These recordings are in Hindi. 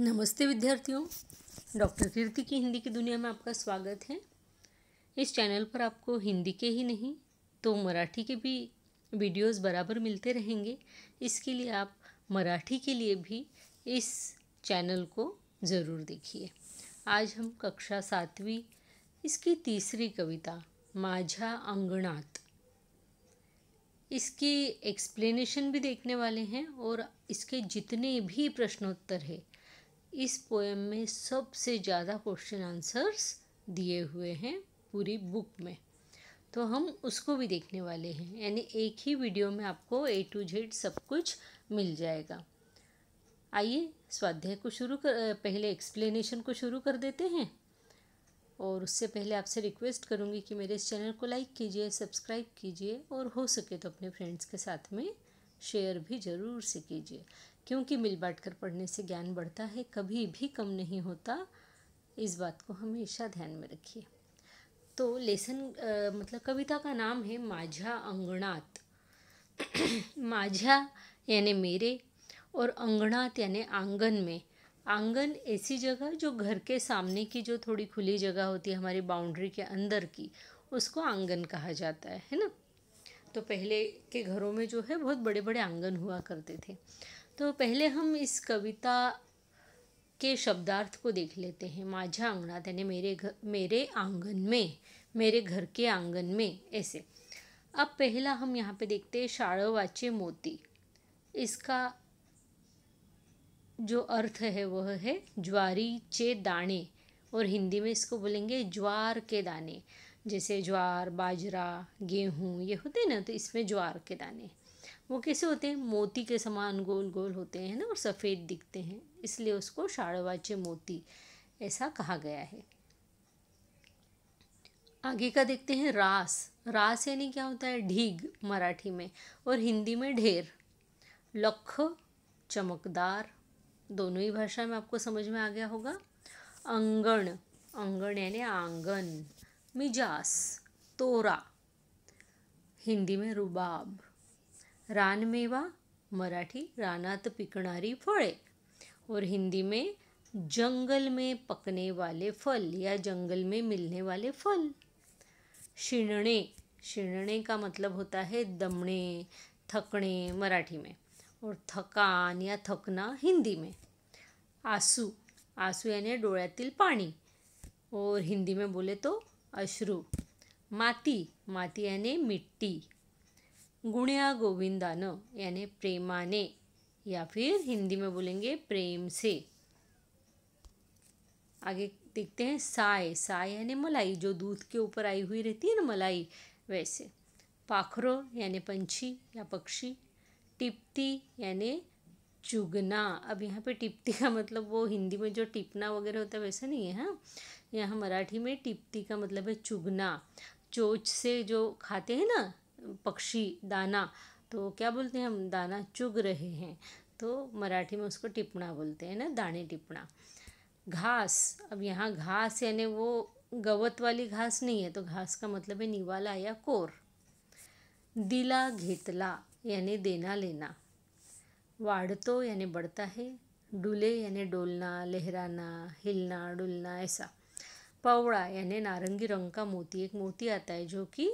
नमस्ते विद्यार्थियों डॉक्टर कीर्ति की हिंदी की दुनिया में आपका स्वागत है इस चैनल पर आपको हिंदी के ही नहीं तो मराठी के भी वीडियोस बराबर मिलते रहेंगे इसके लिए आप मराठी के लिए भी इस चैनल को ज़रूर देखिए आज हम कक्षा सातवीं इसकी तीसरी कविता माझा अंगणात इसकी एक्सप्लेनेशन भी देखने वाले हैं और इसके जितने भी प्रश्नोत्तर है इस पोएम में सबसे ज़्यादा क्वेश्चन आंसर्स दिए हुए हैं पूरी बुक में तो हम उसको भी देखने वाले हैं यानी एक ही वीडियो में आपको ए टू जेड सब कुछ मिल जाएगा आइए स्वाध्याय को शुरू कर पहले एक्सप्लेनेशन को शुरू कर देते हैं और उससे पहले आपसे रिक्वेस्ट करूँगी कि मेरे इस चैनल को लाइक कीजिए सब्सक्राइब कीजिए और हो सके तो अपने फ्रेंड्स के साथ में शेयर भी ज़रूर से कीजिए क्योंकि मिल बांट कर पढ़ने से ज्ञान बढ़ता है कभी भी कम नहीं होता इस बात को हमेशा ध्यान में रखिए तो लेसन आ, मतलब कविता का नाम है माझा अंगणात माझा यानि मेरे और अंगणात यानि आंगन में आंगन ऐसी जगह जो घर के सामने की जो थोड़ी खुली जगह होती है हमारी बाउंड्री के अंदर की उसको आंगन कहा जाता है है ना तो पहले के घरों में जो है बहुत बड़े बड़े आंगन हुआ करते थे तो पहले हम इस कविता के शब्दार्थ को देख लेते हैं माझा अंगणात यानी मेरे घर मेरे आंगन में मेरे घर के आंगन में ऐसे अब पहला हम यहाँ पे देखते हैं शाड़वाचे मोती इसका जो अर्थ है वह है ज्वारी चे दाने और हिंदी में इसको बोलेंगे ज्वार के दाने जैसे ज्वार बाजरा गेहूँ ये होते हैं ना तो इसमें ज्वार के दाने वो कैसे होते हैं मोती के समान गोल गोल होते हैं ना और सफ़ेद दिखते हैं इसलिए उसको शाड़वाच्य मोती ऐसा कहा गया है आगे का देखते हैं रास रास यानी क्या होता है ढीग मराठी में और हिंदी में ढेर लख चमकदार दोनों ही भाषा में आपको समझ में आ गया होगा अंगण अंगण यानी आंगन मिजास तोरा हिंदी में रुबाब रानमेवा मराठी रानात पिकणारी फळे और हिंदी में जंगल में पकने वाले फल या जंगल में मिलने वाले फल शिणने शिणने का मतलब होता है दमने थकने मराठी में और थकान या थकना हिंदी में आंसू आंसू यानी डोळ्यातील पाणी और हिंदी में बोले तो अश्रू माती माती यानी मिट्टी गुण्या यानि यानी प्रेमाने या फिर हिंदी में बोलेंगे प्रेम से आगे देखते हैं साय साय यानी मलाई जो दूध के ऊपर आई हुई रहती है ना मलाई वैसे पाखरो यानी पंछी या पक्षी टिपती यानी चुगना अब यहाँ पे टिपती का मतलब वो हिंदी में जो टिपना वगैरह होता है वैसा नहीं है हाँ यहाँ मराठी में टिपती का मतलब है चुगना चोच से जो खाते हैं ना पक्षी दाना तो क्या बोलते हैं हम दाना चुग रहे हैं तो मराठी में उसको टिपणा बोलते हैं ना दाने टिप्पणा घास अब यहाँ घास यानी वो गवत वाली घास नहीं है तो घास का मतलब है निवाला या कोर दिला घेतला यानी देना लेना वाढ़तो यानी बढ़ता है डुले यानी डोलना लहराना हिलना डुलना ऐसा पवड़ा यानी नारंगी रंग का मोती एक मोती आता है जो कि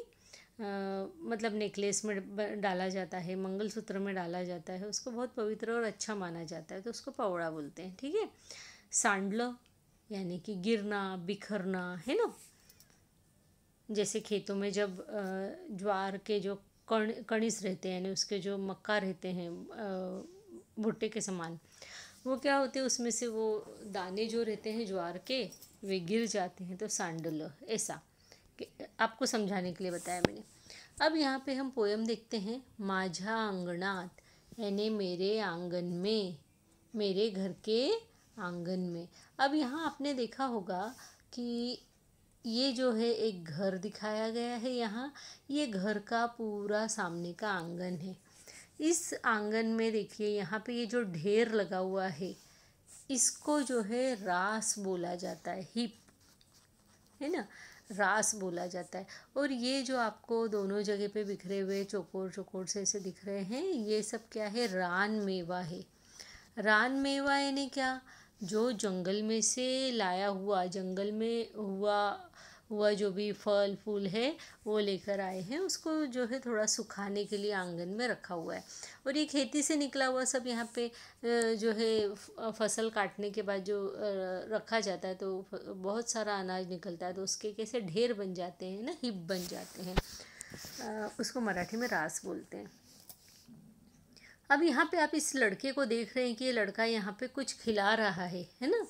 मतलब नेकलेस में डाला जाता है मंगलसूत्र में डाला जाता है उसको बहुत पवित्र और अच्छा माना जाता है तो उसको पौड़ा बोलते हैं ठीक है सांडल यानी कि गिरना बिखरना है ना जैसे खेतों में जब ज्वार के जो कण कणिस रहते हैं यानी उसके जो मक्का रहते हैं भुट्टे के समान वो क्या होते हैं उसमें से वो दाने जो रहते हैं ज्वार के वे गिर जाते हैं तो सांडल ऐसा आपको समझाने के लिए बताया मैंने अब यहाँ पे हम पोएम देखते हैं माझा अंगनाथ यानी मेरे आंगन में मेरे घर के आंगन में अब यहाँ आपने देखा होगा कि ये जो है एक घर दिखाया गया है यहाँ ये घर का पूरा सामने का आंगन है इस आंगन में देखिए यहाँ पे ये जो ढेर लगा हुआ है इसको जो है रास बोला जाता है हिप है ना रास बोला जाता है और ये जो आपको दोनों जगह पे बिखरे हुए चौकोर चौकोर से ऐसे दिख रहे हैं ये सब क्या है रान मेवा है रान मेवा यानी क्या जो जंगल में से लाया हुआ जंगल में हुआ हुआ जो भी फल फूल है वो लेकर आए हैं उसको जो है थोड़ा सुखाने के लिए आंगन में रखा हुआ है और ये खेती से निकला हुआ सब यहाँ पे जो है फसल काटने के बाद जो रखा जाता है तो बहुत सारा अनाज निकलता है तो उसके कैसे ढेर बन जाते हैं ना हिप बन जाते हैं उसको मराठी में रास बोलते हैं अब यहाँ पे आप इस लड़के को देख रहे हैं कि ये लड़का यहाँ पे कुछ खिला रहा है है ना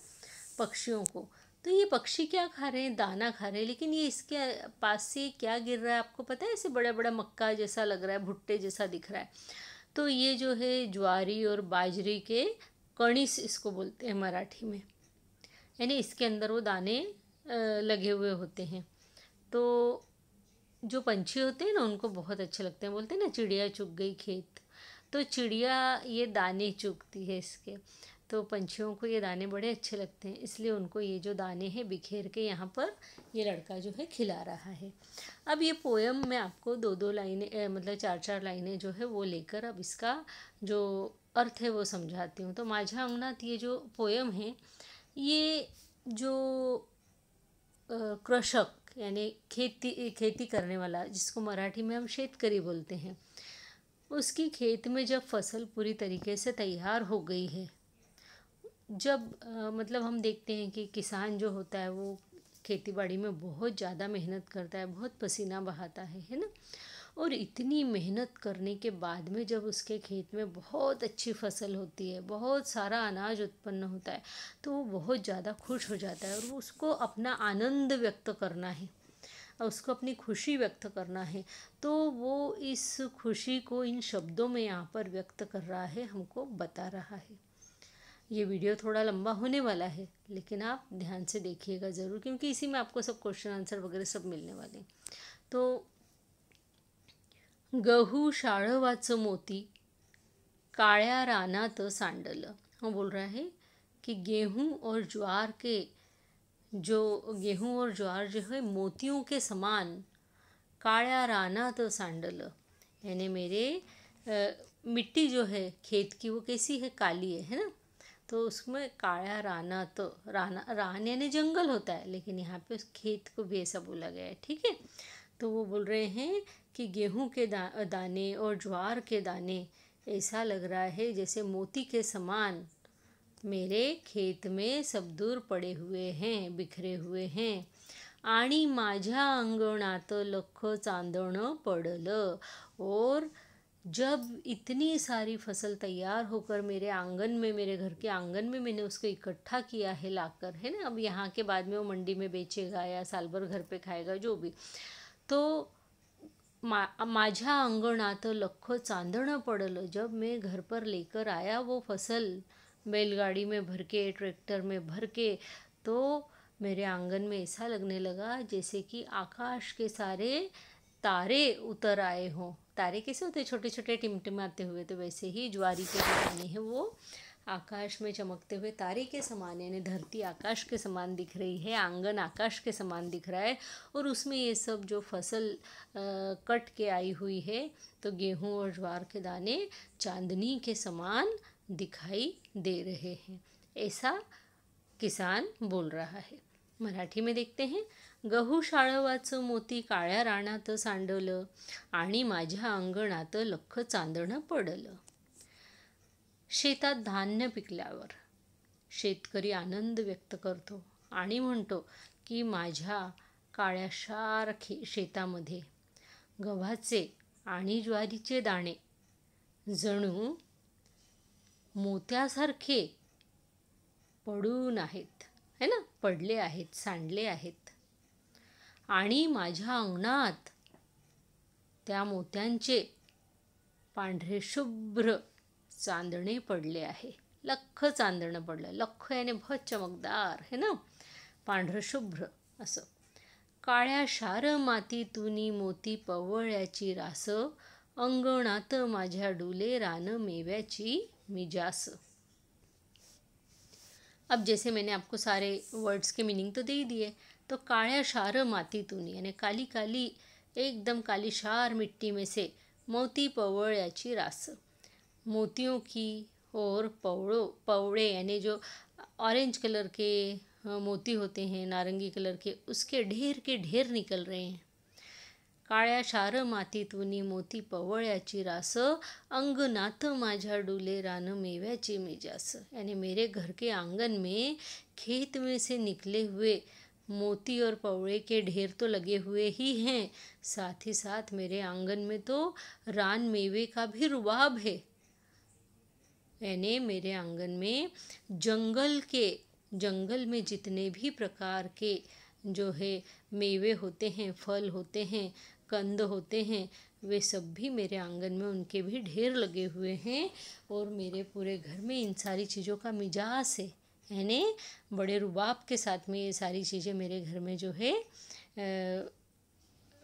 पक्षियों को तो ये पक्षी क्या खा रहे हैं दाना खा रहे हैं लेकिन ये इसके पास से क्या गिर रहा है आपको पता है ऐसे बड़ा बड़ा मक्का जैसा लग रहा है भुट्टे जैसा दिख रहा है तो ये जो है ज्वारी और बाजरी के कणिस इसको बोलते हैं मराठी में यानी इसके अंदर वो दाने लगे हुए होते हैं तो जो पंछी होते हैं ना उनको बहुत अच्छे लगते हैं बोलते हैं ना चिड़िया चुग गई खेत तो चिड़िया ये दाने चुगती है इसके तो पंछियों को ये दाने बड़े अच्छे लगते हैं इसलिए उनको ये जो दाने हैं बिखेर के यहाँ पर ये लड़का जो है खिला रहा है अब ये पोएम मैं आपको दो दो लाइनें मतलब चार चार लाइनें जो है वो लेकर अब इसका जो अर्थ है वो समझाती हूँ तो माझा अंगनाथ ये जो पोएम है ये जो कृषक यानी खेती खेती करने वाला जिसको मराठी में हम शेतकरी बोलते हैं उसकी खेत में जब फसल पूरी तरीके से तैयार हो गई है जब आ, मतलब हम देखते हैं कि किसान जो होता है वो खेती बाड़ी में बहुत ज़्यादा मेहनत करता है बहुत पसीना बहाता है है ना और इतनी मेहनत करने के बाद में जब उसके खेत में बहुत अच्छी फसल होती है बहुत सारा अनाज उत्पन्न होता है तो वो बहुत ज़्यादा खुश हो जाता है और वो उसको अपना आनंद व्यक्त करना है उसको अपनी खुशी व्यक्त करना है तो वो इस खुशी को इन शब्दों में यहाँ पर व्यक्त कर रहा है हमको बता रहा है ये वीडियो थोड़ा लंबा होने वाला है लेकिन आप ध्यान से देखिएगा ज़रूर क्योंकि इसी में आपको सब क्वेश्चन आंसर वगैरह सब मिलने वाले हैं तो गहू शाळवाचं मोती राना तो सांडल वो बोल रहा है कि गेहूं और ज्वार के जो गेहूं और ज्वार जो है मोतियों के समान राना तो सांडल यानी मेरे आ, मिट्टी जो है खेत की वो कैसी है काली है है ना तो उसमें काया राना तो राना रान यानी जंगल होता है लेकिन यहाँ पे उस खेत को भी ऐसा बोला गया है ठीक है तो वो बोल रहे हैं कि गेहूँ के दा, दाने और ज्वार के दाने ऐसा लग रहा है जैसे मोती के समान मेरे खेत में सब दूर पड़े हुए हैं बिखरे हुए हैं माझा अंगणा अंगणात तो लख चांदण पडलं और जब इतनी सारी फसल तैयार होकर मेरे आंगन में मेरे घर के आंगन में मैंने उसको इकट्ठा किया है लाकर है ना अब यहाँ के बाद में वो मंडी में बेचेगा या साल भर घर पे खाएगा जो भी तो मा माझ्या अंगणात लख्खं चांदणं पडलं जब मैं घर पर लेकर आया वो फसल बैलगाड़ी में भर के ट्रैक्टर में भर के तो मेरे आंगन में ऐसा लगने लगा जैसे कि आकाश के सारे तारे उतर आए हों तारे कैसे होते छोटे छोटे टिमटिमाते हुए तो वैसे ही ज्वारी के जो दाने हैं वो आकाश में चमकते हुए तारे के समान यानी धरती आकाश के समान दिख रही है आंगन आकाश के समान दिख रहा है और उसमें ये सब जो फसल आ, कट के आई हुई है तो गेहूं और ज्वार के दाने चांदनी के समान दिखाई दे रहे हैं ऐसा किसान बोल रहा है मराठी में देखते हैं गहू शाळवाचं मोती काळ्या रानात सांडलं आणि माझ्या अंगणात लख चांदणं पडलं शेतात धान्य पिकल्यावर शेतकरी आनंद व्यक्त करतो आणि म्हणतो की माझ्या काळ्याशार खे शेतामध्ये गव्हाचे आणि ज्वारीचे दाणे जणू मोत्यासारखे पडून आहेत है ना पडले आहेत सांडले आहेत आणि माझ्या अंगणात त्या मोत्यांचे पांढरे शुभ्र चांदणे पडले आहे लख चांदणं पडलं लख याने भ चमकदार हे ना पांढर शुभ्र असं काळ्या शार मातीतून मोती पवळ्याची रास अंगणात माझ्या डुले रान मेव्याची मिजास अब जैसे मैंने आपको सारे वर्ड्स के मीनिंग तो दे ही दिए तो काया शार मातीतून यानी काली काली एकदम काली शार मिट्टी में से मोती पवड़ याची रास मोतियों की और पवड़ो पवड़े यानी जो ऑरेंज कलर के मोती होते हैं नारंगी कलर के उसके ढेर के ढेर निकल रहे हैं काळ्या शार तुनी मोती पवळ्याची रास अंग नात माझा डूले रान मेव्याची मिजास यानी मेरे घर के आंगन में खेत में से निकले हुए मोती और पौड़े के ढेर तो लगे हुए ही हैं साथ ही साथ मेरे आंगन में तो रान मेवे का भी रुबाब है यानी मेरे आंगन में जंगल के जंगल में जितने भी प्रकार के जो है मेवे होते हैं फल होते हैं कंद होते हैं वे सब भी मेरे आंगन में उनके भी ढेर लगे हुए हैं और मेरे पूरे घर में इन सारी चीज़ों का मिजाज है यानी बड़े रुबाब के साथ में ये सारी चीज़ें मेरे घर में जो है आ,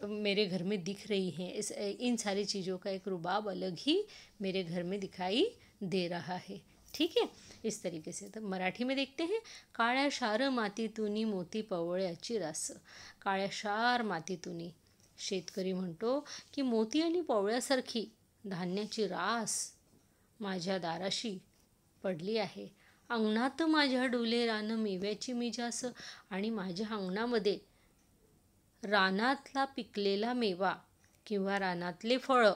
मेरे घर में दिख रही हैं इस इन सारी चीज़ों का एक रुबाब अलग ही मेरे घर में दिखाई दे रहा है ठीक है इस तरीके से तब तो मराठी में देखते हैं काड़ा शार तुनी मोती पवळ्याची रास काळ्या शार तुनी शेतकरी म्हणतो की मोती आणि पवळ्यासारखी धान्याची रास माझ्या दाराशी पडली आहे अंगणात माझ्या डुले रान मेव्याची मिजास आणि माझ्या अंगणामध्ये रानातला पिकलेला मेवा किंवा रानातले फळं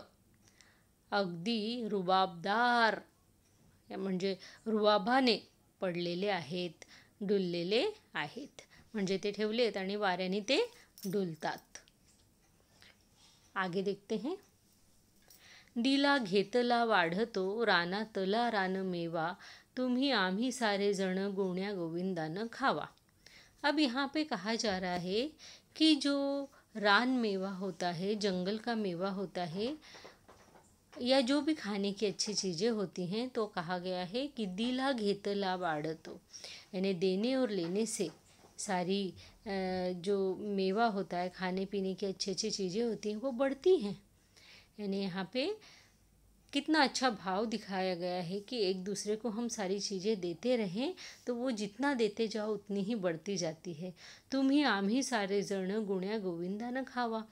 अगदी रुबाबदार म्हणजे रुबाबाने पडलेले आहेत डुललेले आहेत म्हणजे ते ठेवलेत आणि वाऱ्याने ते डुलतात आगे देखते हैं दिला घेतला वाढतो रानातला रान मेवा तुम्ही आम्ही सारे जण गोण्या गोविंदानं खावा अब यहाँ पे कहा जा रहा है कि जो रान मेवा होता है जंगल का मेवा होता है या जो भी खाने की अच्छी चीज़ें होती हैं तो कहा गया है कि दिला घेतला तो यानी देने और लेने से सारी जो मेवा होता है खाने पीने की अच्छी अच्छी चीज़ें होती हैं वो बढ़ती हैं यानी यहाँ पे कितना अच्छा भाव दिखाया गया है कि एक दूसरे को हम सारी चीज़ें देते रहें तो वो जितना देते जाओ उतनी ही बढ़ती जाती है तुम ही आम ही सारे जण गुण्या गोविंदा न खावा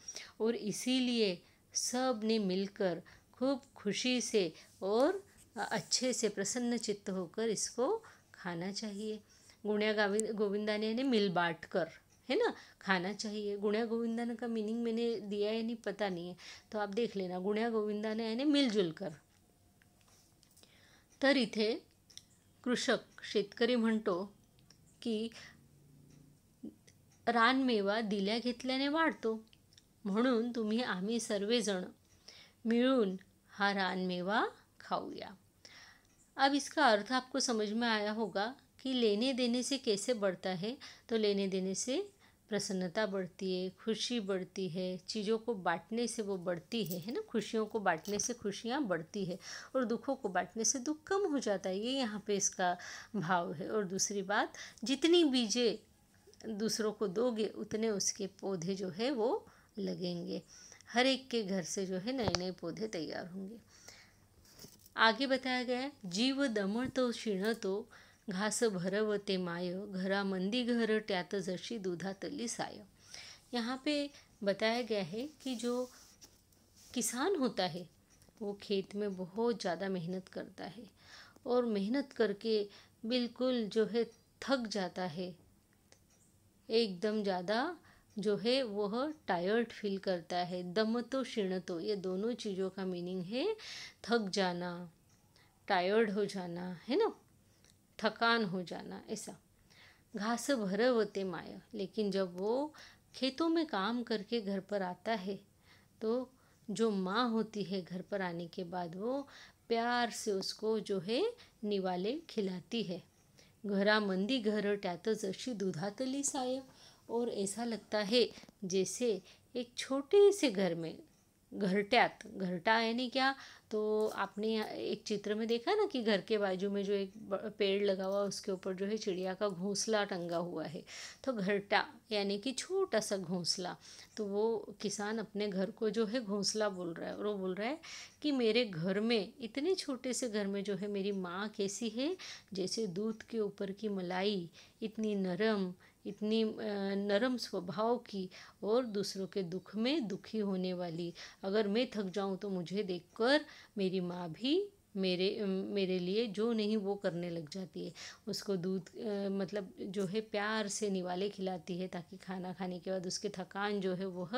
और इसीलिए सब ने मिलकर खूब खुशी से और अच्छे से प्रसन्न चित्त होकर इसको खाना चाहिए गुण्या गोविंदा ने मिल बांट कर है ना खाना चाहिए गुणा गोविंदा का मीनिंग मैंने दिया है नहीं पता नहीं है तो आप देख लेना गुणा गोविंदा ने यानी मिलजुल कर तर इथे कृषक शेतकरी म्हणतो की रानमेवा दिल्या घेतल्याने वाढतो म्हणून तुम्ही आम्ही सर्वजण मिळून हा रानमेवा खाऊया अब इसका अर्थ आपको समझ में आया होगा कि लेने देने से कैसे बढ़ता है तो लेने देने से प्रसन्नता बढ़ती है खुशी बढ़ती है चीज़ों को बांटने से वो बढ़ती है है ना खुशियों को बांटने से खुशियाँ बढ़ती है और दुखों को बांटने से दुख कम हो जाता है ये यहाँ पे इसका भाव है और दूसरी बात जितनी बीजे दूसरों को दोगे उतने उसके पौधे जो है वो लगेंगे हर एक के घर से जो है नए नए पौधे तैयार होंगे आगे बताया गया जीव दमन तो क्षीण तो घास भरवते माय मंदी घर त्यात जशी दूधातली साय यहाँ पे बताया गया है कि जो किसान होता है वो खेत में बहुत ज़्यादा मेहनत करता है और मेहनत करके बिल्कुल जो है थक जाता है एकदम ज़्यादा जो है वह टायर्ड फील करता है दम तो क्षीण तो ये दोनों चीज़ों का मीनिंग है थक जाना टायर्ड हो जाना है ना थकान हो जाना ऐसा घास भरे होते माया लेकिन जब वो खेतों में काम करके घर पर आता है तो जो माँ होती है घर पर आने के बाद वो प्यार से उसको जो है निवाले खिलाती है घरामंदी घर टैत जशी दुधातली साय और ऐसा लगता है जैसे एक छोटे से घर में घरट्यात घरटा यानी क्या तो आपने एक चित्र में देखा ना कि घर के बाजू में जो एक पेड़ लगा हुआ उसके ऊपर जो है चिड़िया का घोंसला टंगा हुआ है तो घरटा यानी कि छोटा सा घोंसला तो वो किसान अपने घर को जो है घोंसला बोल रहा है और वो बोल रहा है कि मेरे घर में इतने छोटे से घर में जो है मेरी माँ कैसी है जैसे दूध के ऊपर की मलाई इतनी नरम इतनी नरम स्वभाव की और दूसरों के दुख में दुखी होने वाली अगर मैं थक जाऊँ तो मुझे देखकर मेरी माँ भी मेरे मेरे लिए जो नहीं वो करने लग जाती है उसको दूध मतलब जो है प्यार से निवाले खिलाती है ताकि खाना खाने के बाद उसकी थकान जो है वह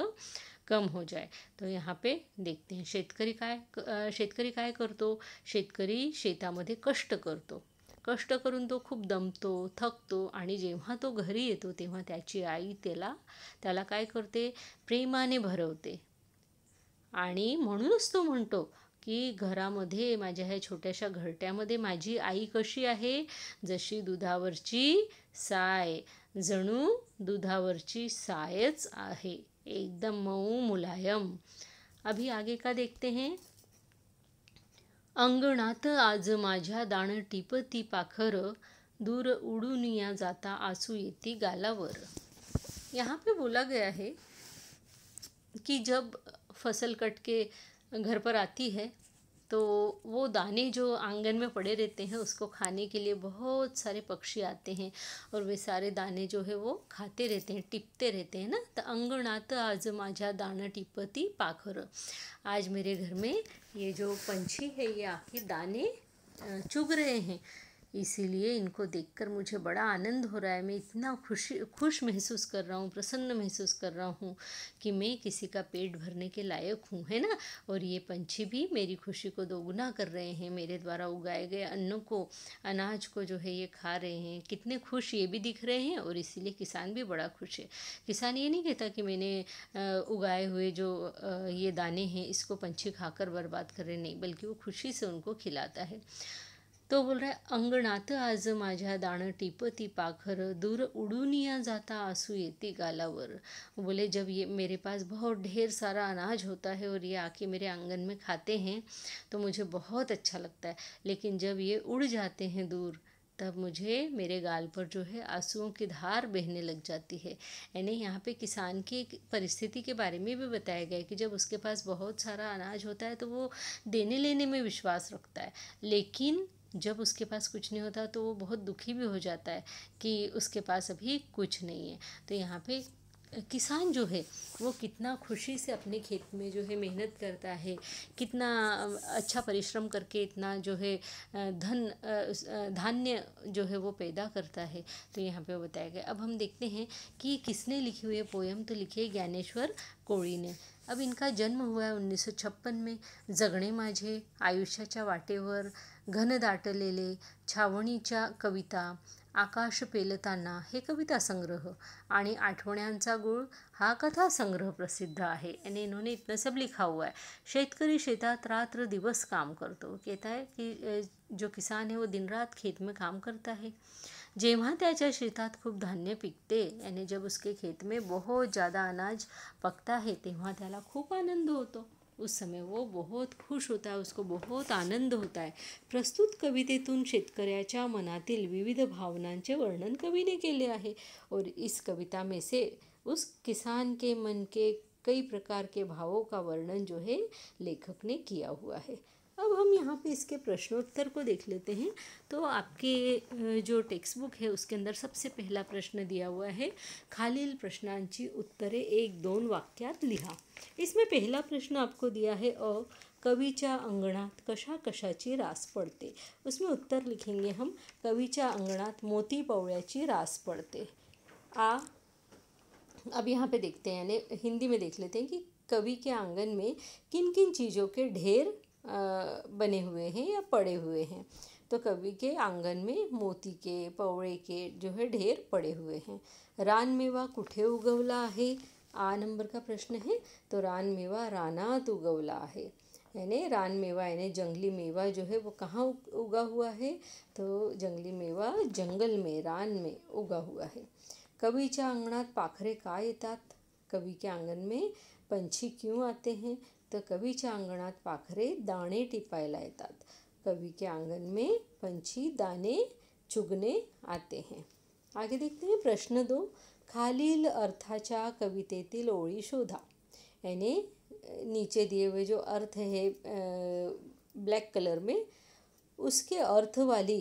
कम हो जाए तो यहाँ पे देखते हैं शेतकरी काय शेतकरी काय करतो शेतकरी शेतामध्ये कष्ट करतो कष्ट करून तो खूप दमतो थकतो आणि जेव्हा तो घरी येतो तेव्हा त्याची आई त्याला त्याला काय करते प्रेमाने भरवते आणि म्हणूनच तो म्हणतो की घरामध्ये माझ्या ह्या छोट्याशा घरट्यामध्ये माझी आई कशी आहे जशी दुधावरची साय जणू दुधावरची सायच आहे एकदम मऊ मुलायम अभि आगे का देखते हैं अंगणात आज माझ्या दाण टिपती पाखर दूर उडून या जाता आसू येती गालावर यहाँ पे बोला गया है कि जब फसल कट के घर पर आती है तो वो दाने जो आंगन में पड़े रहते हैं उसको खाने के लिए बहुत सारे पक्षी आते हैं और वे सारे दाने जो है वो खाते रहते हैं टिपते रहते हैं ना तो अंगणात आज माझा दाना टिपती पाखर आज मेरे घर में ये जो पंछी है ये आके दाने चुग रहे हैं इसीलिए इनको देखकर मुझे बड़ा आनंद हो रहा है मैं इतना खुशी खुश महसूस कर रहा हूँ प्रसन्न महसूस कर रहा हूँ कि मैं किसी का पेट भरने के लायक हूँ है ना और ये पंछी भी मेरी खुशी को दोगुना कर रहे हैं मेरे द्वारा उगाए गए अन्नों को अनाज को जो है ये खा रहे हैं कितने खुश ये भी दिख रहे हैं और इसीलिए किसान भी बड़ा खुश है किसान ये नहीं कहता कि मैंने उगाए हुए जो ये दाने हैं इसको पंछी खाकर बर्बाद कर रहे नहीं बल्कि वो खुशी से उनको खिलाता है तो बोल रहा है अंगणात आज माझ्या दाण टिपती पाखर दूर उड़ूनिया जाता आंसू येती गालावर बोले जब ये मेरे पास बहुत ढेर सारा अनाज होता है और ये आके मेरे आंगन में खाते हैं तो मुझे बहुत अच्छा लगता है लेकिन जब ये उड़ जाते हैं दूर तब मुझे मेरे गाल पर जो है आंसुओं की धार बहने लग जाती है यानी यहाँ पे किसान की एक परिस्थिति के बारे में भी बताया गया है कि जब उसके पास बहुत सारा अनाज होता है तो वो देने लेने में विश्वास रखता है लेकिन जब उसके पास कुछ नहीं होता तो वो बहुत दुखी भी हो जाता है कि उसके पास अभी कुछ नहीं है तो यहाँ पे किसान जो है वो कितना खुशी से अपने खेत में जो है मेहनत करता है कितना अच्छा परिश्रम करके इतना जो है धन धान्य जो है वो पैदा करता है तो यहाँ पे बताया गया अब हम देखते हैं कि किसने लिखी हुई है पोयम तो लिखी है ज्ञानेश्वर कोड़ी ने अब इनका जन्म हुआ है उन्नीस सौ छप्पन में जगणे माझे आयुष्याच्या वाटेवर घन दाटलेले छावणीच्या कविता आकाश पेलताना हे कविता संग्रह आणि आठवण्यांचा गुळ हा कथा संग्रह प्रसिद्ध आहे आणि इन्होंने इतना सब लिखा हुआ आहे शेतकरी शेतात रात्र दिवस काम करतो कहता है कि जो किसान है वो दिन रात खेत में काम करता है जेवं त्याच्या शेतात खूप धान्य पिकते यानी जब उसके खेत में बहुत ज़्यादा अनाज पकता है तेव्हा त्याला खूप आनंद होतो उस समय वो बहुत खुश होता है उसको बहुत आनंद होता है प्रस्तुत कवितेतून शेतकऱ्याच्या मनातील विविध भावनांचे वर्णन कवि ने केले आहे और इस कविता में से उस किसान के मन के कई प्रकार के भावों का वर्णन जो है लेखक ने किया हुआ है अब हम यहाँ पे इसके प्रश्नोत्तर को देख लेते हैं तो आपके जो टेक्स्ट बुक है उसके अंदर सबसे पहला प्रश्न दिया हुआ है खालील प्रश्नांची उत्तरे एक दोन वाक्यात लिहा इसमें पहला प्रश्न आपको दिया है अ कविचा अंगणात कशा कशाची रास पडते उसमें उत्तर लिखेंगे हम कविचा अंगणात मोती ची रास पडते आ अब यहाँ पे देखते हैं यानी हिंदी में देख लेते हैं कि कवि के आंगन में किन किन चीज़ों के ढेर बने हुए हैं या पड़े हुए हैं तो कवि के आंगन में मोती के पौड़े के जो है ढेर पड़े हुए हैं रान मेवा कुठे उगवला है आ नंबर का प्रश्न है तो रान मेवा रानात तो उगवला है यानी रान मेवा यानी जंगली मेवा जो है वो कहाँ उगा हुआ है तो जंगली मेवा जंगल में रान में उगा हुआ है कवि चा अंगणात पाखरे का येतात कवि के आंगन में पंछी क्यों आते हैं तो कवीच्या अंगणात पाखरे दाणे टिपायला येतात कवि के आंगन में पंछी दाने चुगने आते हैं आगे देखते हैं प्रश्न दो खालील अर्थाचा कवितेतील ओळी शोधा यानी नीचे दिए हुए जो अर्थ है ब्लैक कलर में उसके अर्थ वाली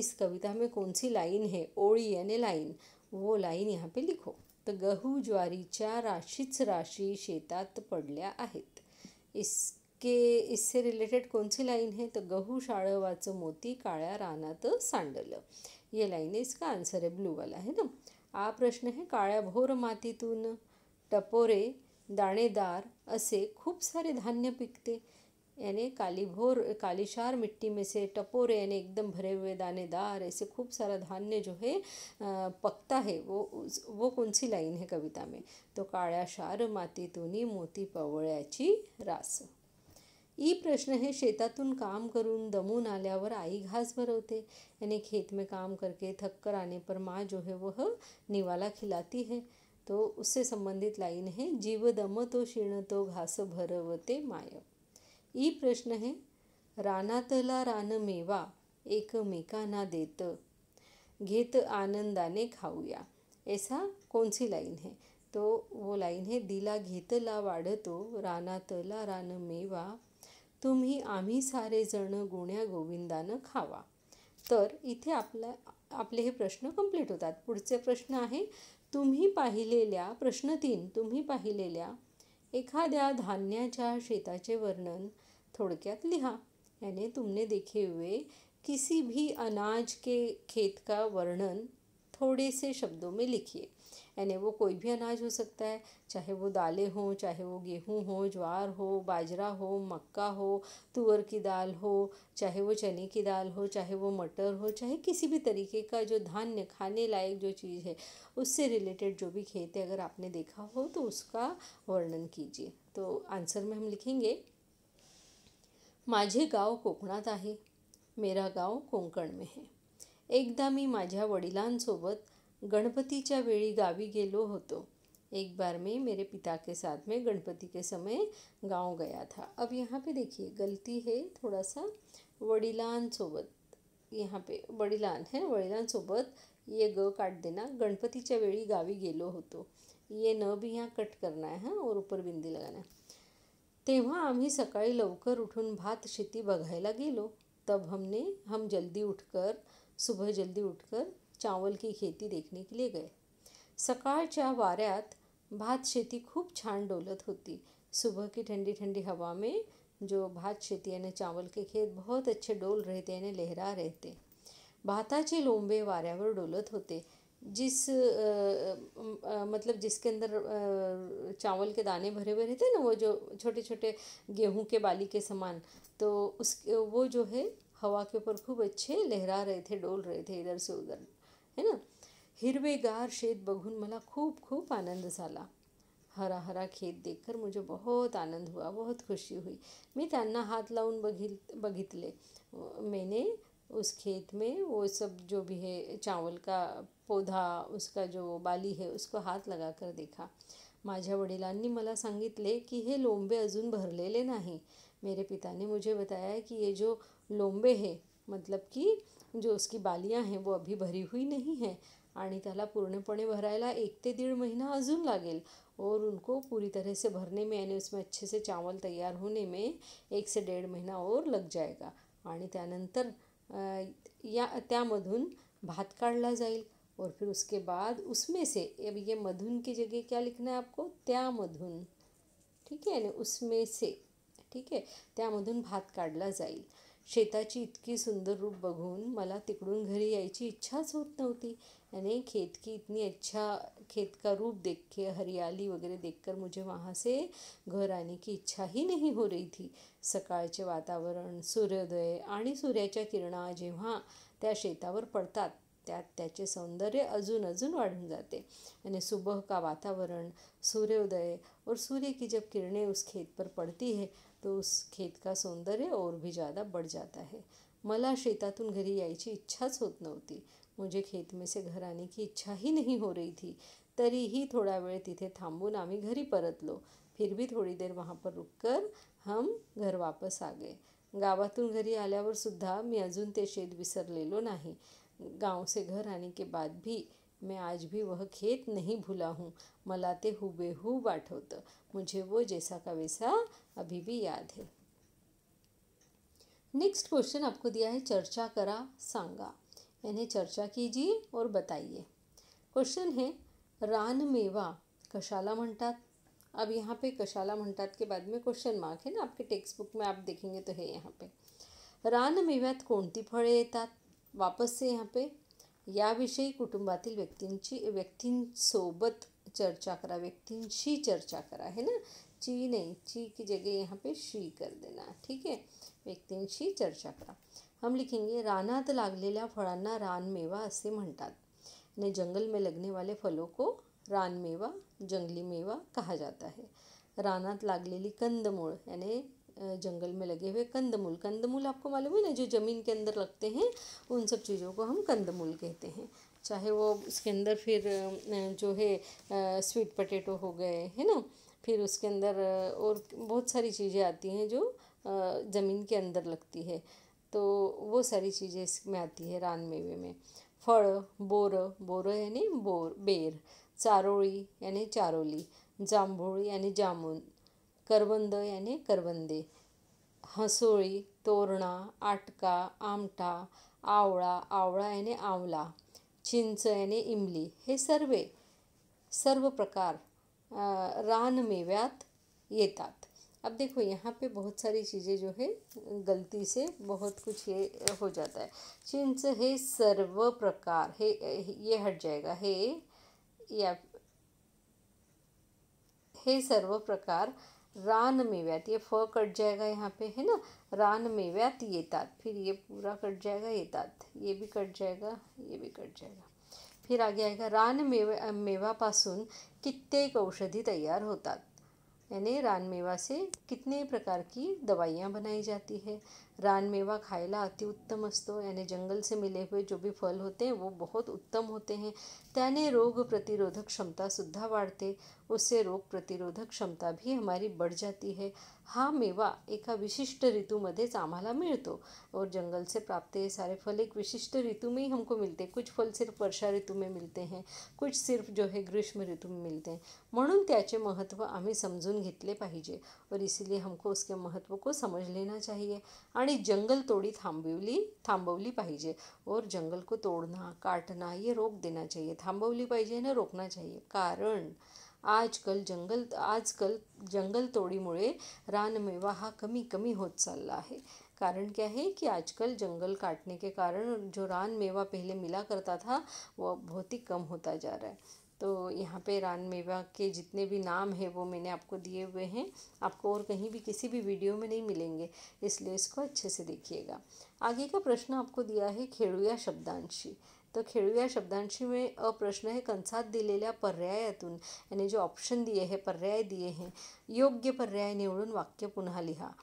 इस कविता में कौन सी लाइन है ओळी यानी लाइन वो लाइन यहाँ पे लिखो तो गहू ज्वारीच्या राशीच राशी शेतात पडल्या आहेत इसके इससे रिलेटेड कोणसी लाइन है तो गहू शाळवाचं मोती काळ्या रानात सांडलं ये लाइन इसका आंसर है ब्लू वाला है ना हा प्रश्न है काळ्या भोर मातीतून टपोरे दाणेदार असे खूप सारे धान्य पिकते यानी काली भोर कालीशार मिट्टी में से टपोरे यानी एकदम भरे हुए दानेदार ऐसे खूब सारा धान्य जो है पकता है वो वो कौन सी लाइन है कविता में तो काळ्या माती तुनी मोती पवळ्याची रास ई प्रश्न है शेतातून काम करून दमून आल्यावर आई घास भरवते यानी खेत में काम करके थक कर आने पर माँ जो है वह निवाला खिलाती है तो उससे संबंधित लाइन है जीव दम तो क्षीण तो घास भरवते माया ई प्रश्न हे रानातला रान मेवा एकमेकांना देत घेत आनंदाने खाऊया ऐसा कौन लाईन लाइन तो वो लाईन है दिला घेतला वाढतो रानातला रान मेवा तुम्ही आम्ही सारे जण गुण्या गोविंदानं खावा तर इथे आपला आपले हे प्रश्न कंप्लीट होतात पुढचे प्रश्न आहे तुम्ही पाहिलेल्या प्रश्न तीन तुम्ही पाहिलेल्या एखाद्या धान्याच्या शेताचे वर्णन थोडक्यात लिहा यानी तुमने देखे हुए किसी भी अनाज के खेत का वर्णन थोड़े से शब्दों में लिखिए यानी वो कोई भी अनाज हो सकता है चाहे वो दालें हों चाहे वो गेहूं हो ज्वार हो बाजरा हो मक्का हो तुअर की दाल हो चाहे वो चने की दाल हो चाहे वो मटर हो चाहे किसी भी तरीके का जो धान्य खाने लायक जो चीज़ है उससे रिलेटेड जो भी खेत है अगर आपने देखा हो तो उसका वर्णन कीजिए तो आंसर में हम लिखेंगे माझे गाव कोकणात आहे मेरा गाव कोंकण में है एकदा मी माझ्या वडिलांसोबत गणपतीच्या वेळी गावी गेलो होतो एक बार में मेरे पिता के साथ में गणपति के समय गाँव गया था अब यहाँ पे देखिए गलती है थोड़ा सा वडिलान सोबत यहाँ पे वडिलान है वडिलान सोबत ये ग काट देना गणपतीच्या वेळी गावी गेलो होतो ये न भी यहाँ कट करना है हाँ, और ऊपर बिंदी लगाना है तेव्हा आम्ही सकाळी लवकर उठून भात शेती बघायला गेलो तब हमने हम जल्दी उठकर सुबह जल्दी उठकर चावल की खेती देखने के लिए गए सकाळच्या वाऱ्यात भात शेती खूप छान डोलत होती सुबह की ठंडी ठंडी हवा में जो भात शेती आणि चावल के खेत बहुत अच्छे डोल रहते आणि लहरा रहते भाताचे लोंबे वाऱ्यावर डोलत होते जिस आ, आ, मतलब जिसके अंदर चावल के दाने भरे हुए रहते हैं ना वो जो छोटे छोटे गेहूं के बाली के समान तो उस वो जो है हवा के ऊपर खूब अच्छे लहरा रहे थे डोल रहे थे इधर से उधर है ना हिरवेगार शेत बघुन मला खूब खूब आनंद झाला हरा हरा खेत देखकर मुझे बहुत आनंद हुआ बहुत खुशी हुई मैं त्यांना हाथ लाउन बघित बघितले मैंने उस खेत में वो सब जो भी है चावल का पौधा उसका जो बाली है उसको हाथ लगा कर देखा माझ्या वडिलांनी मला सांगितले की हे लोंबे अजून भरलेले नाही मेरे पिता ने मुझे बताया कि ये जो लोंबे है मतलब कि जो उसकी बालियां हैं वो अभी भरी हुई नहीं है आणि त्याला पूर्णपणे भरायला एक ते डेढ़ महीना अजून लागेल और उनको पूरी तरह से भरने में यानी उसमें अच्छे से चावल तैयार होने में एक से डेढ़ महीना और लग जाएगा आणि त्यानंतर या त्यामधून भात काढला जाईल और फिर उसके बाद उसमें से अब ये मधुन की जगह क्या लिखना है आपको त्या ठीक है यानी उसमें से ठीक है त्यामधून भात काढला जाईल शेताची इतकी सुंदर रूप बघून मला तिकडून घरी यायची इच्छाच होत नव्हती यानी खेत की इतनी अच्छा खेत का रूप देख के हरियाली वगैरे देखकर मुझे वहाँ से घर आने की इच्छा ही नहीं हो रही थी सकाळचे वातावरण सूर्योदय आणि सूर्याच्या किरणा जेव्हा त्या शेतावर पडतात त्यात त्याचे सौंदर्य अजून अजून वाढून जाते आणि सुबह का वातावरण सूर्योदय और सूर्य की जब किरणे उस खेत पर पड़ती है तो उस खेत का सौंदर्य और भी ज़्यादा बढ़ जाता है मला शेतातून घरी यायची इच्छाच होत नव्हती मुझे खेत में से घर आने की इच्छा ही नहीं हो रही थी तरीही थोड़ा वेळ तिथे थांबून आम्ही घरी परतलो फिर भी थोड़ी देर वहाँ पर रुककर हम घर वापस आ गए गावातून घरी आल्यावर सुद्धा मी अजून ते शेत विसरलेलो नाही गांव से घर आने के बाद भी मैं आज भी वह खेत नहीं भूला हूँ मलाते ते हुबेहूब आठवतं मुझे वो जैसा का वैसा अभी भी याद है नेक्स्ट क्वेश्चन आपको दिया है चर्चा करा सांगा यानी चर्चा कीजिए और बताइए क्वेश्चन है रान मेवा कशाला मंटात अब यहाँ पे कशाला मंटात के बाद में क्वेश्चन मार्क है ना आपके टेक्स्ट बुक में आप देखेंगे तो है यहाँ पे रान मेव्यात कोणती फळे येतात वापस से यहाँ पे याविषयी कुटुंबातील व्यक्तींची व्यक्तींसोबत चर्चा करा व्यक्तींशी चर्चा करा है ना ची नहीं ची की जगह यहाँ पे शी कर देना ठीक है व्यक्तींशी चर्चा करा हम लिखेंगे रानात लागलेल्या फळांना रानमेवा असे म्हणतात ने जंगल में लगने वाले फलों को रानमेवा जंगली मेवा कहा जाता है रानात लागलेली कंदमूळ यानी जंगल में लगे हुए कंदमूल कंदमूल आपको मालूम है ना जो ज़मीन के अंदर लगते हैं उन सब चीज़ों को हम कंदमूल कहते हैं चाहे वो उसके अंदर फिर जो है स्वीट पटेटो हो गए है ना फिर उसके अंदर और बहुत सारी चीज़ें आती हैं जो ज़मीन के अंदर लगती है तो वो सारी चीज़ें इसमें आती है रान मेवे में फल बोर बोर यानी बोर बेर चारोली यानी चारोली जांभूळ यानी जामुन करवंद यानी करवंदे हसोळी तोरणा आटका आमटा आवळा आवळा याने आवला चिंच याने इमली हे सर्वे सर्व प्रकार रानमेव्यात येतात अब देखो यहाँ पे बहुत सारी चीज़ें जो है गलती से बहुत कुछ ये हो जाता है चिंच हे सर्व प्रकार है ये हट जाएगा है या हे सर्व प्रकार रान में व्यात ये फ कट जाएगा यहाँ पे है ना रान में व्यात ये तात फिर ये पूरा कट जाएगा ये तात ये भी कट जाएगा ये भी कट जाएगा फिर आगे आएगा रान मेवा मेवापासून कित्येक औषधि तैयार होता यानी रान मेवा से कितने प्रकार की दवाइयाँ बनाई जाती है रानमेवा खायला अति उत्तम असतो यानी जंगल से मिले हुए जो भी फल होते हैं वो बहुत उत्तम होते हैं त्याने रोग प्रतिरोधक क्षमता सुद्धा वाढते उससे रोग प्रतिरोधक क्षमता भी हमारी बढ़ जाती है हा मेवा एका विशिष्ट ऋतूमध्येच आम्हाला मिळतो और जंगल से प्राप्त ये सारे फल एक विशिष्ट ऋतु में ही हमको मिलते कुछ फल सिर्फ वर्षा ऋतु में मिलते हैं कुछ सिर्फ जो है ग्रीष्म ऋतु में मिलते हैं म्हणून त्याचे महत्त्व आम्ही समजून घेतले पाहिजे और इसीलिए हमको उसके महत्व को समझ लेना चाहिए आणि तोड़ी थांबवली थांबवली पाहिजे और जंगल को तोड़ना काटना ये रोक देना चाहिए थांबवली पाहिजे ना रोकना चाहिए कारण आजकल जंगल आजकल आजकाल रान रानमेवा हा कमी कमी होत चालला आहे कारण क्या है कि आजकल जंगल काटने के कारण जो रान मेवा पहले मिला करता था वह बहुत ही कम होता जा रहा है तो यहाँ पे रान मेवा के जितने भी नाम हैं वो मैंने आपको दिए हुए हैं आपको और कहीं भी किसी भी वीडियो में नहीं मिलेंगे इसलिए इसको अच्छे से देखिएगा आगे का प्रश्न आपको दिया है खेड़ुया शब्दांशी तो खेड़ुया शब्दांशी अ प्रश्न है कंसात दिलेल्या पर्यायातून यानी जो ऑप्शन दिए हैं पर्याय दिए हैं योग्य पर्याय निवड़न वाक्य पुनः लिहा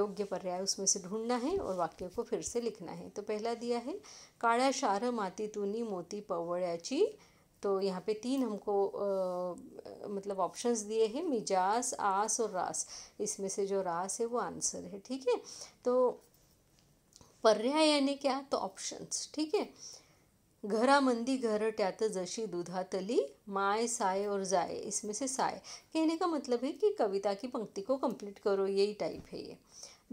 योग्य पर्याय उसमें से ढूंढना है और वाक्य को फिर से लिखना है तो पहला दिया है काड़ा शार मातीतूनी मोती पवड़ी तो यहाँ पे तीन हमको आ, मतलब ऑप्शंस दिए हैं मिजाज आस और रास इसमें से जो रास है वो आंसर है ठीक है तो पर्याय यानी क्या तो ऑप्शंस ठीक है घरा मंदी घर ट्यात जशी दुधातली माय साय और जाए इसमें से साय कहने का मतलब है कि कविता की पंक्ति को कंप्लीट करो यही टाइप है ये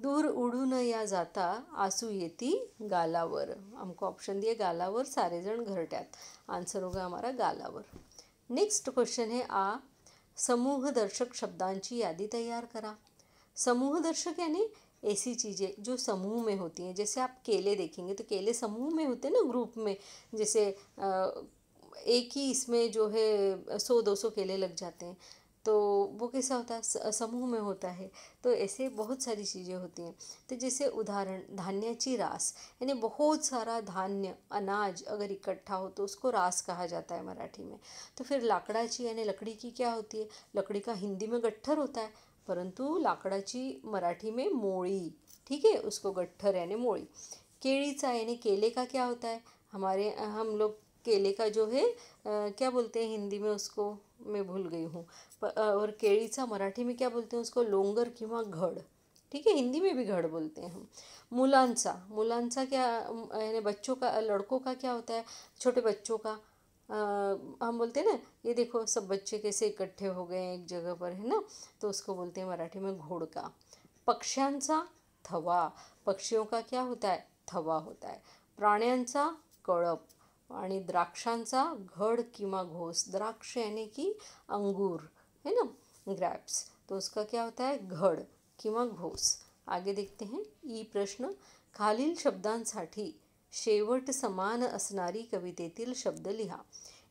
दूर उडून या जाता आंसू येती गालावर हमको ऑप्शन दिए गालावर सारे जन घरट्यात आंसर होगा हमारा गालावर नेक्स्ट क्वेश्चन है आ समूह दर्शक शब्दांची यादी तैयार करा समूह दर्शक यानी ऐसी चीज़ें जो समूह में होती हैं जैसे आप केले देखेंगे तो केले समूह में होते हैं ना ग्रुप में जैसे एक ही इसमें जो है सौ दो सौ केले लग जाते हैं तो वो कैसा होता है समूह में होता है तो ऐसे बहुत सारी चीज़ें होती हैं तो जैसे उदाहरण धान्याची रास यानी बहुत सारा धान्य अनाज अगर इकट्ठा हो तो उसको रास कहा जाता है मराठी में तो फिर लाकड़ाची यानी लकड़ी की क्या होती है लकड़ी का हिंदी में गट्ठर होता है परंतु लाकड़ाची मराठी में मोड़ी ठीक है उसको गट्ठर यानी मोड़ी केड़ीचा यानी केले का क्या होता है हमारे हम लोग केले का जो है आ, क्या बोलते हैं हिंदी में उसको मैं भूल गई हूँ और सा मराठी में क्या बोलते हैं उसको लोंगर कि घड ठीक है हिंदी में भी घड़ बोलते हैं हम मुलांसा मुलांसा क्या यानी बच्चों का लड़कों का क्या होता है छोटे बच्चों का आ, हम बोलते हैं ना ये देखो सब बच्चे कैसे इकट्ठे हो गए एक जगह पर है ना तो उसको बोलते हैं मराठी में घोड़ का पक्षांसा थवा पक्षियों का क्या होता है थवा होता है प्राण्यांचा कळप आणि द्राक्षांचा घड किंवा घोस द्राक्ष यानी की अंगूर है ना ग्रैप्स तो उसका क्या होता है घड किंवा घोस आगे देखते हैं ई प्रश्न खालील शब्दांसाठी शेवट समान असणारी कवितेतील शब्द लिहा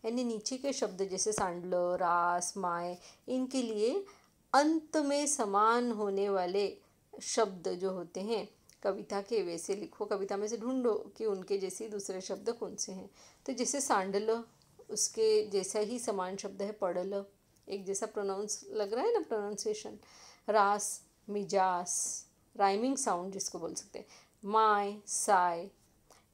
यानी नीचे के शब्द जैसे सांडल रास माय इनके लिए अंत में समान होने वाले शब्द जो होते हैं कविता के वैसे लिखो कविता में से ढूंढो कि उनके जैसे दूसरे शब्द कौन से हैं तो जैसे सांडल उसके जैसा ही समान शब्द है पढ़ल एक जैसा प्रोनाउंस लग रहा है ना प्रोनाउंसिएशन रास मिजास राइमिंग साउंड जिसको बोल सकते हैं माय साय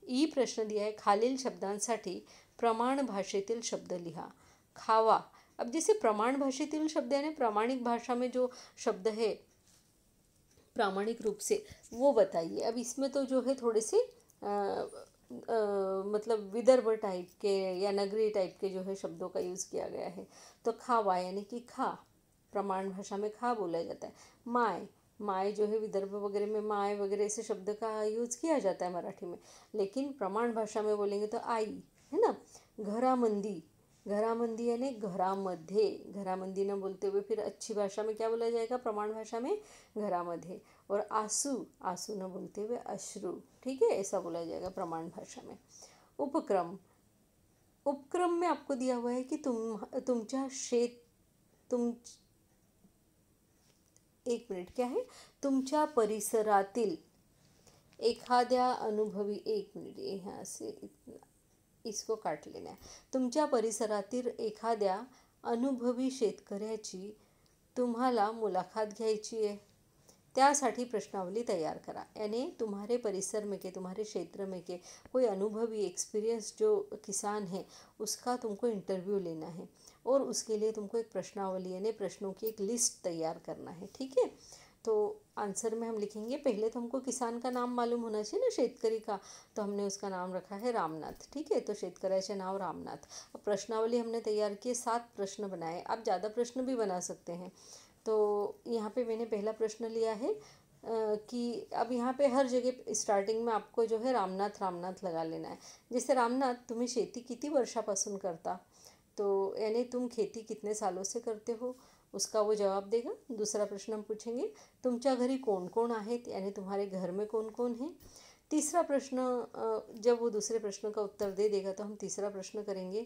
ई प्रश्न दिया है खालील शब्दांसाठी प्रमाण भाषेतील शब्द लिहा खावा अब जैसे प्रमाण भाषेतील शब्द यानी प्रामाणिक भाषा में जो शब्द है प्रामाणिक रूप से वो बताइए अब इसमें तो जो है थोड़े से मतलब विदर्भ टाइप के या नगरी टाइप के जो है शब्दों का यूज़ किया गया है तो खावा यानी कि खा प्रमाण भाषा में खा बोला जाता है माय माए जो है विदर्भ वगैरह में माए वगैरह ऐसे शब्द का यूज़ किया जाता है मराठी में लेकिन प्रमाण भाषा में बोलेंगे तो आई है ना घरामंदी घरामंदी यानी घरामध्ये घरामंदी न बोलते हुए फिर अच्छी भाषा में क्या बोला जाएगा प्रमाण भाषा में घरामध्ये और आंसू आंसू न बोलते हुए अश्रु ठीक है ऐसा बोला जाएगा प्रमाण भाषा में उपक्रम उपक्रम में आपको दिया हुआ है कि तुम तुम्हारा शेत तुम एक मिनट क्या है तुम्हारा परिसरातील एखाद्या अनुभवी एक मिनट यहाँ से असे इसको लेना तुमच्या परिसरातील एखाद्या अनुभवी शेतकऱ्याची तुम्हाला मुलाखत घ्यायची आहे त्यासाठी प्रश्नावली तैयार करा यानी तुम्हारे परिसर में के तुम्हारे क्षेत्र में के कोई अनुभवी एक्सपीरियंस जो किसान है उसका तुमको इंटरव्यू लेना है और उसके लिए तुमको एक प्रश्नावली यानी प्रश्नों की एक लिस्ट तैयार करना है ठीक है तो आंसर में हम लिखेंगे पहले तो हमको किसान का नाम मालूम होना चाहिए ना शेतकरी का तो हमने उसका नाम रखा है रामनाथ ठीक है तो शेतकऱ्याचे नाव रामनाथ अब प्रश्नावली हमने तैयार किए सात प्रश्न बनाए आप ज़्यादा प्रश्न भी बना सकते हैं तो यहाँ पे मैंने पहला प्रश्न लिया है कि अब यहाँ पे हर जगह स्टार्टिंग में आपको जो है रामनाथ रामनाथ लगा लेना है जैसे रामनाथ तुम्हें शेती कितनी वर्षापासून करता तो यानी तुम खेती कितने सालों से करते हो उसका वो जवाब देगा दूसरा प्रश्न हम पूछेंगे तुमच्या घरी कोण कोण आहेत यानी तुम्हारे घर में कौन कौन है तीसरा प्रश्न जब वो दूसरे प्रश्न का उत्तर दे देगा तो हम तीसरा प्रश्न करेंगे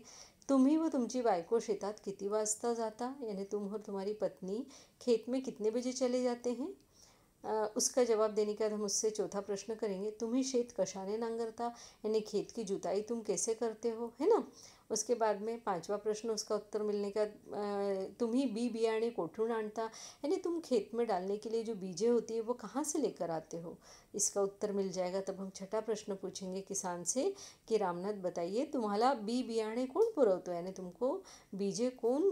तुम्ही व तुमची बायको शेतात किती वाजता जाता यानी तुम और तुम्हारी पत्नी खेत में कितने बजे चले जाते हैं उसका जवाब देने के बाद हम उससे चौथा प्रश्न करेंगे तुम्ही शेत कशाने नांगरता यानी खेत की जुताई तुम कैसे करते हो है ना उसके बाद में पांचवा प्रश्न उसका उत्तर मिलने का तुम्ही बी बियाणे कोठून आणता यानी तुम खेत में डालने के लिए जो बीजें होती है वो कहाँ से लेकर आते हो इसका उत्तर मिल जाएगा तब हम छठा प्रश्न पूछेंगे किसान से कि रामनाथ बताइए तुम्हारा बी बियाणे कौन पुरवतो यानी तुमको बीजे कौन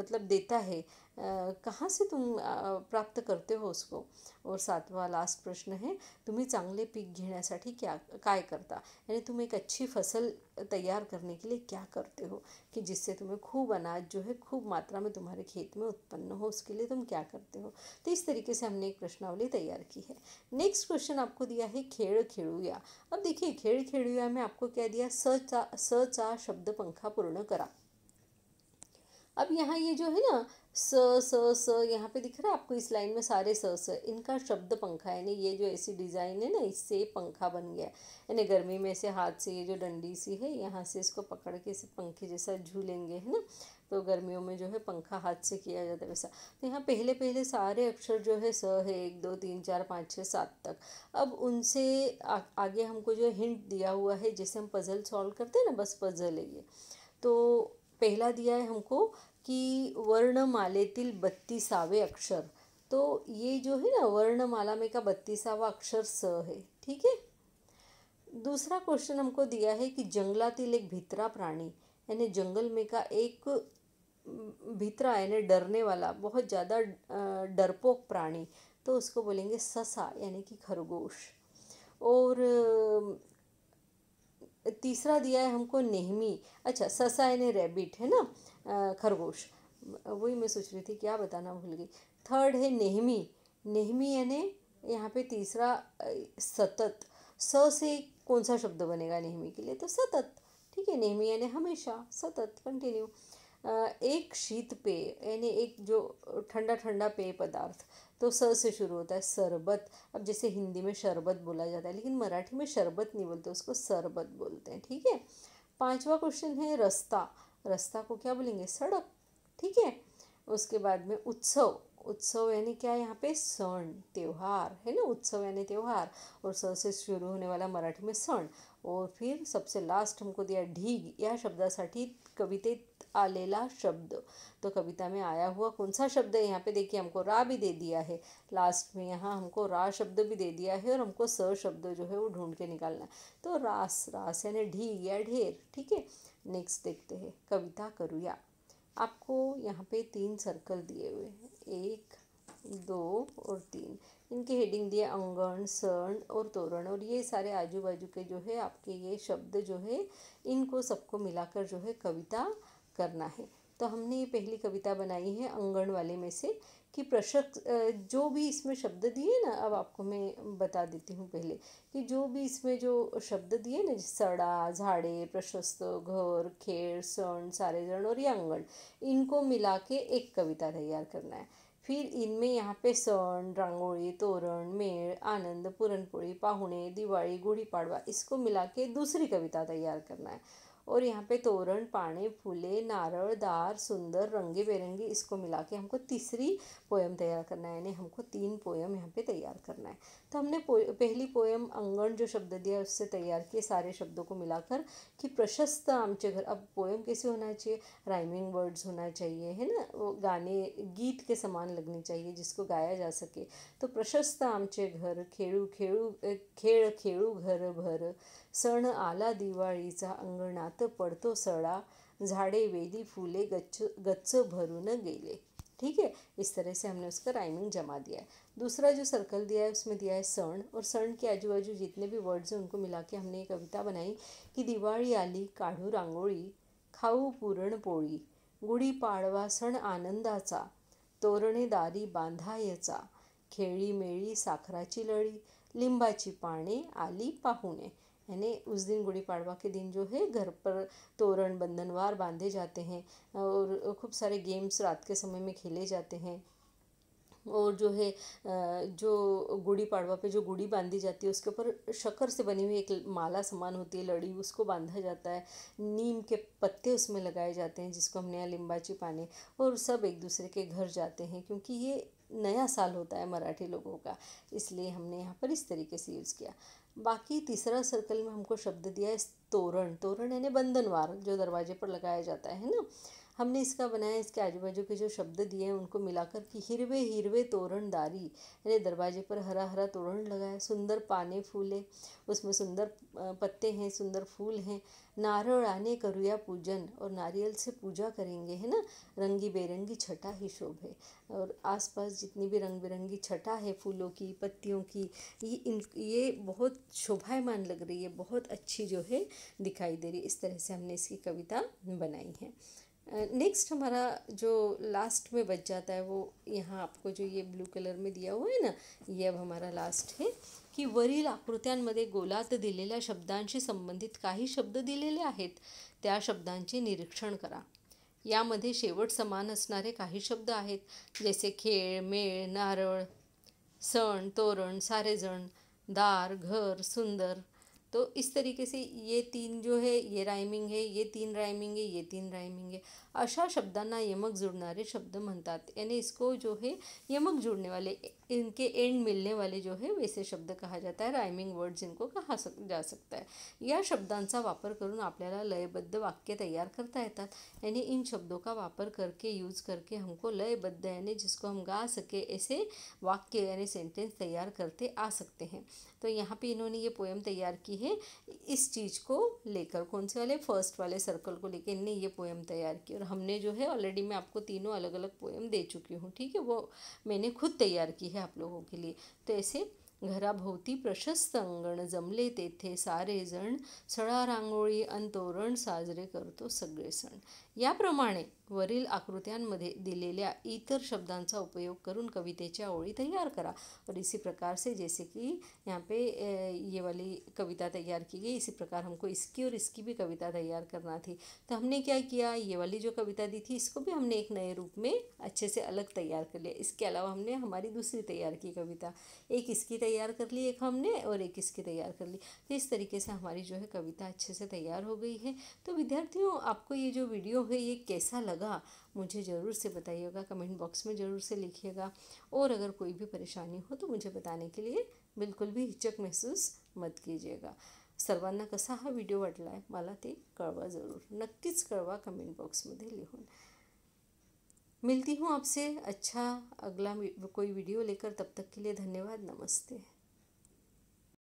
मतलब देता है कहाँ से तुम प्राप्त करते हो उसको और सातवा लास्ट प्रश्न है तुम्ही चांगले पीक घेण्यासाठी क्या काय करता यानी तुम एक अच्छी फसल तैयार करने के लिए क्या करते हो कि जिससे तुम्हें खूब अनाज जो है खूब मात्रा में तुम्हारे खेत में उत्पन्न हो उसके लिए तुम क्या करते हो तो इस तरीके से हमने एक प्रश्नावली तैयार की है नेक्स्ट क्वेश्चन आपको दिया है खेड़ खेड़ूया अब देखिए खेड़ खेड़ूया में आपको क्या दिया सचा सचा शब्द पंखा पूर्ण करा अब यहाँ ये जो है ना स स स यहाँ पे दिख रहा है आपको इस लाइन में सारे स स इनका शब्द पंखा है यानी ये जो ऐसी डिज़ाइन है ना इससे पंखा बन गया यानी गर्मी में ऐसे हाथ से ये जो डंडी सी है यहाँ से इसको पकड़ के इसे पंखे जैसा झूलेंगे है ना तो गर्मियों में जो है पंखा हाथ से किया जाता है वैसा तो यहाँ पहले पहले सारे अक्षर जो है स है एक दो तीन चार पाँच छः सात तक अब उनसे आ, आगे हमको जो हिंट दिया हुआ है जैसे हम पज़ल सॉल्व करते हैं ना बस पज़ल है ये तो पहला दिया है हमको कि वर्णमालेतील बत्तीसावे अक्षर तो ये जो है ना वर्णमाला में का बत्तीसावा अक्षर स है ठीक है दूसरा क्वेश्चन हमको दिया है कि जंगलातील एक भितरा प्राणी यानी जंगल में का एक भितरा यानी डरने वाला बहुत ज़्यादा डरपोक प्राणी तो उसको बोलेंगे ससा यानी कि खरगोश और तीसरा दिया है हमको नेहमी अच्छा ससा यानी रैबिट है ना खरगोश वही मैं सोच रही थी क्या बताना भूल गई थर्ड है नेहमी नेहमी यानी यहाँ पे तीसरा सतत स से कौन सा शब्द बनेगा नेहमी के लिए तो सतत ठीक है नेहमी यानी हमेशा सतत कंटिन्यू एक शीत पेय यानी एक जो ठंडा ठंडा पेय पदार्थ तो स से शुरू होता है शरबत अब जैसे हिंदी में शरबत बोला जाता है लेकिन मराठी में शरबत नहीं बोलते उसको शरबत बोलते हैं ठीक है पांचवा क्वेश्चन है रस्ता रास्ता को क्या बोलेंगे सड़क ठीक है उसके बाद में उत्सव उत्सव यानी क्या यहाँ पे सण त्यौहार है ना उत्सव यानी त्यौहार और स से शुरू होने वाला मराठी में सण और फिर सबसे लास्ट हमको दिया ढीग या शब्दासाठी कवितेत आलेला शब्द तो कविता में आया हुआ कौन सा शब्द है यहाँ पे देखिए हमको रा भी दे दिया है लास्ट में यहाँ हमको रा शब्द भी दे दिया है और हमको स शब्द जो है वो ढूंढ के निकालना है तो रास रास यानी ढी या ढेर ठीक है नेक्स्ट देखते हैं कविता करुया आपको यहाँ पे तीन सर्कल दिए हुए हैं एक दो और तीन इनके हेडिंग दिए अंगण सर्ण और तोरण और ये सारे आजू बाजू के जो है आपके ये शब्द जो है इनको सबको मिलाकर जो है कविता करना है तो हमने ये पहली कविता बनाई है अंगण वाले में से कि प्रशक जो भी इसमें शब्द दिए ना अब आपको मैं बता देती हूँ पहले कि जो भी इसमें जो शब्द दिए ना सड़ा झाड़े प्रशस्त घर खेड़ सण सारे जन और या अंगण इनको मिला के एक कविता तैयार करना है फिर इनमें यहाँ पे सण रंगोली तोरण मेड़ आनंद पूरणपोड़ी पाहुणे दिवाली गुड़ी पाड़वा इसको मिला के दूसरी कविता तैयार करना है और यहाँ पे तोरण पाने फूले नारळ दार सुंदर रंगे बिरंगे इसको मिला के हमको तीसरी पोयम तैयार करना है यानी हमको तीन पोयम यहाँ पे तैयार करना है तो हमने पहली पोयम अंगण जो शब्द दिया उससे तैयार किए सारे शब्दों को मिलाकर कि प्रशस्त आमचे घर अब पोयम कैसे होना चाहिए राइमिंग वर्ड्स होना चाहिए है ना वो गाने गीत के समान लगने चाहिए जिसको गाया जा सके तो प्रशस्त आमचे घर खेड़ू खेड़ू खेल खेड़ू घर भर सण आला दिवाळीचा अंगणात पडतो सडा झाडे वेली फुले गच्छ गच्च भरून गेले ठीक है इस तरह से हमने उसका राइमिंग जमा दिया दूसरा जो सर्कल दिया है उसमें दिया है सर्ण और सर्ण के आजू बाजू जितने भी वर्ड्स हैं उनको मिला के हमने एक कविता बनाई कि दिवाली आली काढू रंगोली खाऊ पूरण पुरणपोळी गुढी पाडवा सण आनंदाचा तोरणे दारी बांधायचा खेळी मेळी साखराची लड़ी लिंबाची पाने आली पाहुणे यानी उस दिन गुड़ी पाड़वा के दिन जो है घर पर तोरण बंधनवार बांधे जाते हैं और खूब सारे गेम्स रात के समय में खेले जाते हैं और जो है जो गुड़ी पाड़वा पे जो गुड़ी बांधी जाती है उसके ऊपर शक्कर से बनी हुई एक माला समान होती है लड़ी उसको बांधा जाता है नीम के पत्ते उसमें लगाए जाते हैं जिसको हम नया लिम्बाची पाने और सब एक दूसरे के घर जाते हैं क्योंकि ये नया साल होता है मराठी लोगों का इसलिए हमने यहाँ पर इस तरीके से यूज़ किया बाकी तीसरा सर्कल में हमको शब्द दिया है तोरण तोरण यानी बंधनवार जो दरवाजे पर लगाया जाता है ना हमने इसका बनाया इसके आजू बाजू के जो शब्द दिए हैं उनको मिलाकर कि हिरवे हिरवे तोरणदारी यानी दरवाजे पर हरा हरा तोरण लगाया सुंदर पाने फूले उसमें सुंदर पत्ते हैं सुंदर फूल हैं नारियल आने करुया पूजन और नारियल से पूजा करेंगे है ना रंगी बेरंगी छटा ही शोभ है और आसपास जितनी भी रंग बिरंगी छटा है फूलों की पत्तियों की ये इन ये बहुत शोभायमान लग रही है बहुत अच्छी जो है दिखाई दे रही है इस तरह से हमने इसकी कविता बनाई है नेक्स्ट हमारा जो लास्ट में बच जाता है वो यहाँ आपको जो ये ब्लू कलर में दिया हुआ है ना ये अब हमारा लास्ट है की वरील आकृत्यांमध्ये गोलात दिलेल्या शब्दांशी संबंधित काही शब्द दिलेले आहेत त्या शब्दांचे निरीक्षण करा यामध्ये शेवट समान असणारे काही शब्द आहेत जसे खेळ मेळ नारळ सण तोरण सारेजण दार घर सुंदर तो इस तरीके से ये तीन जो है ये राइमिंग है ये तीन राइमिंग है ये तीन राइमिंग है अशा शब्दांना यमक जुड़नारे शब्द म्हणतात यानी इसको जो है यमक जुड़ने वाले इनके एंड मिलने वाले जो है वैसे शब्द कहा जाता है राइमिंग वर्ड्स इनको कहा सक जा सकता है या शब्दांचा वापर करून आपल्याला लयबद्ध वाक्य तैयार करता येतात यानी इन शब्दों का वापर करके यूज़ करके हमको लयबद्ध यानी जिसको हम गा सके ऐसे वाक्य यानी सेंटेंस तैयार करते आ सकते हैं तो यहाँ पे इन्होंने ये पोएम तैयार की है इस चीज़ को लेकर कौन से वाले फर्स्ट वाले सर्कल को लेकर इनने ये पोएम तैयार की और हमने जो है ऑलरेडी मैं आपको तीनों अलग अलग पोएम दे चुकी हूँ ठीक है वो मैंने खुद तैयार की है आप लोगों के लिए तो ऐसे घरा ही प्रशस्त अंगण जमले तेथे सारे जण सडा रांगोळी अंतोरण साजरे साजरे करतो सगळे सण याप्रमाणे वरील आकृत्यांमध्ये दिलेल्या इतर शब्दांचा उपयोग करून कवितेच्या ओळी तैयार करा और इसी प्रकार से जैसे कि यहाँ पे ये वाली कविता तैयार की गई इसी प्रकार हमको इसकी और इसकी भी कविता तैयार करना थी तो हमने क्या किया ये वाली जो कविता दी थी इसको भी हमने एक नए रूप में अच्छे से अलग तैयार कर लिया इसके अलावा हमने हमारी दूसरी तैयार की कविता एक इसकी तैयार कर ली एक हमने और एक इसकी तैयार कर ली तो इस तरीके से हमारी जो है कविता अच्छे से तैयार हो गई है तो विद्यार्थियों आपको ये जो वीडियो है ये कैसा लगा लगा मुझे ज़रूर से बताइएगा कमेंट बॉक्स में ज़रूर से लिखिएगा और अगर कोई भी परेशानी हो तो मुझे बताने के लिए बिल्कुल भी हिचक महसूस मत कीजिएगा सर्वान कसा हा वीडियो वाटला है माला ते कळवा जरूर नक्कीच कळवा कमेंट बॉक्स में लिहून मिलती हूँ आपसे अच्छा अगला कोई वीडियो लेकर तब तक के लिए धन्यवाद नमस्ते